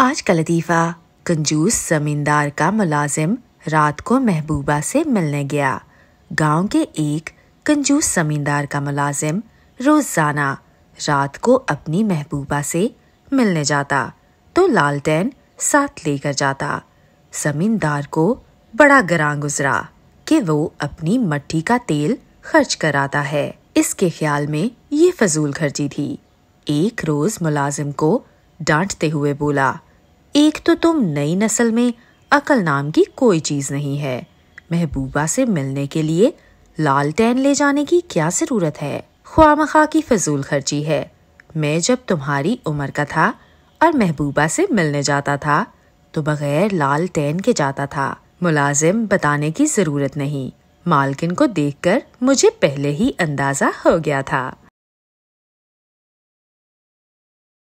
आज का लतीफ़ा कंजूस जमींदार का मुलाजिम रात को महबूबा से मिलने गया गांव के एक कंजूस जमींदार का मुलाजिम रोज़ाना रात को अपनी महबूबा से मिलने जाता तो लालटेन साथ लेकर जाता जमींदार को बड़ा गरां गुजरा कि वो अपनी मट्टी का तेल खर्च कराता है इसके ख्याल में ये फजूल खर्ची थी एक रोज मुलाजिम को डांटते हुए बोला एक तो तुम नई नस्ल में अकल नाम की कोई चीज़ नहीं है महबूबा से मिलने के लिए लाल टैन ले जाने की क्या ज़रूरत है ख्वाम खा की फजूल खर्ची है मैं जब तुम्हारी उम्र का था और महबूबा से मिलने जाता था तो बगैर लाल टैन के जाता था मुलाजिम बताने की ज़रूरत नहीं मालकिन को देखकर मुझे पहले ही अंदाज़ा हो गया था